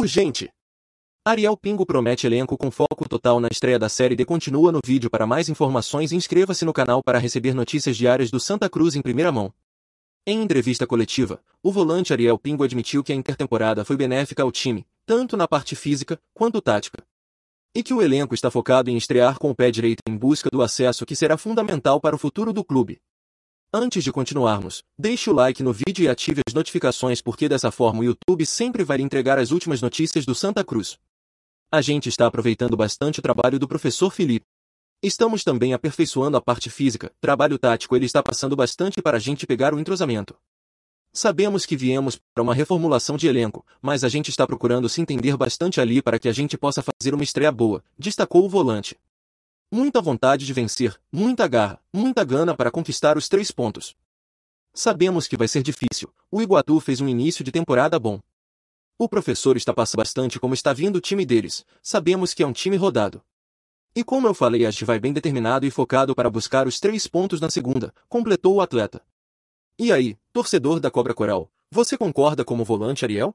Urgente! Ariel Pingo promete elenco com foco total na estreia da série D. Continua no vídeo para mais informações e inscreva-se no canal para receber notícias diárias do Santa Cruz em primeira mão. Em entrevista coletiva, o volante Ariel Pingo admitiu que a intertemporada foi benéfica ao time, tanto na parte física quanto tática. E que o elenco está focado em estrear com o pé direito em busca do acesso que será fundamental para o futuro do clube. Antes de continuarmos, deixe o like no vídeo e ative as notificações porque dessa forma o YouTube sempre vai entregar as últimas notícias do Santa Cruz. A gente está aproveitando bastante o trabalho do professor Felipe. Estamos também aperfeiçoando a parte física, trabalho tático ele está passando bastante para a gente pegar o entrosamento. Sabemos que viemos para uma reformulação de elenco, mas a gente está procurando se entender bastante ali para que a gente possa fazer uma estreia boa, destacou o volante muita vontade de vencer, muita garra, muita gana para conquistar os três pontos. Sabemos que vai ser difícil, o Iguatu fez um início de temporada bom. O professor está passando bastante como está vindo o time deles, sabemos que é um time rodado. E como eu falei, a gente vai bem determinado e focado para buscar os três pontos na segunda, completou o atleta. E aí, torcedor da Cobra Coral, você concorda como volante Ariel?